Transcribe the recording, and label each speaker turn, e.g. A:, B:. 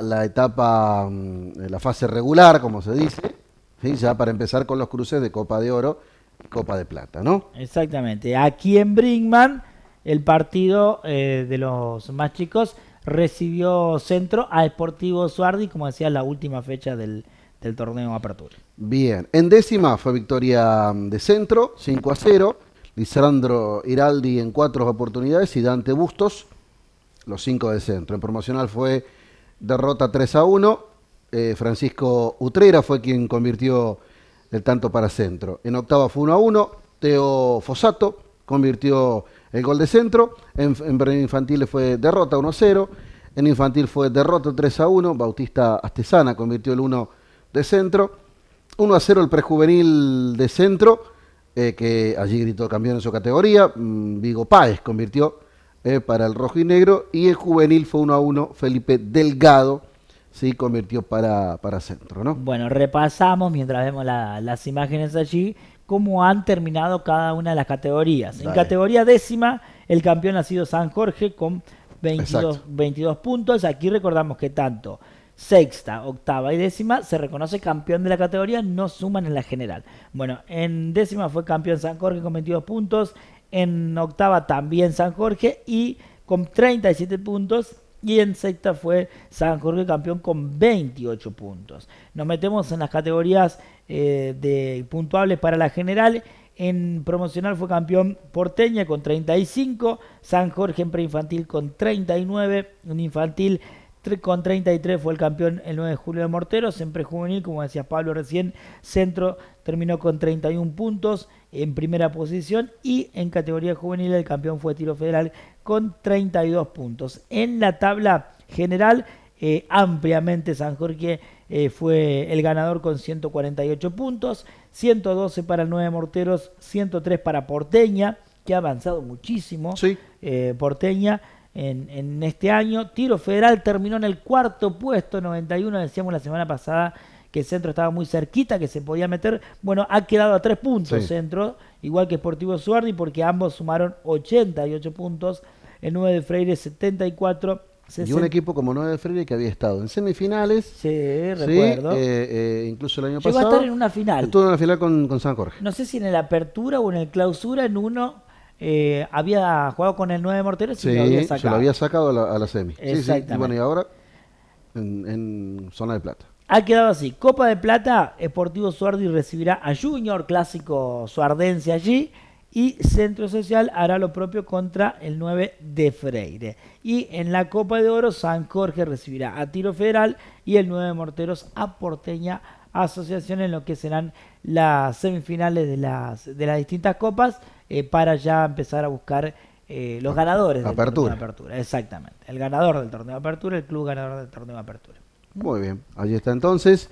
A: la etapa, mm, eh, la fase regular, como se dice, ya para empezar con los cruces de Copa de Oro y Copa de Plata, ¿no?
B: Exactamente. Aquí
A: en Brinkman,
B: el partido eh, de los más chicos recibió centro a Sportivo Suardi, como decía, la última fecha del, del torneo Apertura.
A: Bien, en décima fue victoria mm, de centro, 5 a 0. Lisandro Iraldi en cuatro oportunidades y Dante Bustos, los cinco de centro. En promocional fue derrota 3 a 1. Eh, Francisco Utrera fue quien convirtió el tanto para centro. En octava fue 1 a 1. Teo Fosato convirtió el gol de centro. En, infantil fue derrota 1 0. En infantil fue derrota 3 a 1. Bautista Astesana convirtió el 1 de centro. 1 a 0 el prejuvenil de centro, eh, que allí gritó campeón en su categoría. Mm, Vigo Páez convirtió eh, para el rojo y negro. Y el juvenil fue 1 a 1 Felipe Delgado. se convirtió para, para centro, ¿no?
B: Bueno, repasamos mientras vemos las imágenes allí cómo han terminado cada una de las categorías. En categoría décima, el campeón ha sido San Jorge con 22, 22 puntos. Aquí recordamos que tanto sexta, octava y décima se reconoce campeón de la categoría, no suman en la general. Bueno, en décima fue campeón San Jorge con 22 puntos, en octava también San Jorge y con 37 puntos. Y en sexta fue San Jorge campeón con 28 puntos. Nos metemos en las categorías eh, de puntuables para la general. En promocional fue campeón Porteña con 35, San Jorge en preinfantil con 39, un infantil con 33 fue el campeón el 9 de julio de Morteros, siempre juvenil, como decía Pablo recién, centro terminó con 31 puntos en primera posición y en categoría juvenil el campeón fue Tiro Federal con 32 puntos. En la tabla general, eh, ampliamente San Jorge eh, fue el ganador con 148 puntos, 112 para el 9 de Morteros, 103 para Porteña, que ha avanzado muchísimo eh, Porteña en, este año. Tiro Federal terminó en el cuarto puesto, 91, decíamos la semana pasada que el Centro estaba muy cerquita, que se podía meter. Bueno, ha quedado a tres puntos Centro, igual que Sportivo Suardi, porque ambos sumaron 88 puntos. El 9 de Freire 74. Y un
A: equipo como 9 de Freire que había estado en semifinales. Sí, recuerdo. Eh, eh, incluso el año Llegó iba a estar en una final. Estuvo en una final con, San Jorge.
B: No sé si en la apertura o en el clausura, en uno eh, había jugado con el 9 Morteros y lo había sacado. Se lo había
A: sacado a la, semi. Sí, sí. Y bueno, y ahora en, zona de plata.
B: Ha quedado así. Copa de Plata, Esportivo Suardi recibirá a Junior, clásico suardense allí. Y Centro Social hará lo propio contra el 9 de Freire. Y en la Copa de Oro, San Jorge recibirá a Tiro Federal y el 9 de Morteros a Porteña asociación en lo que serán las semifinales de las, de las distintas copas eh, para ya empezar a buscar eh, los ganadores apertura. del apertura. Exactamente, el ganador del torneo apertura, el club ganador del torneo de apertura.
A: Muy bien, allí está entonces.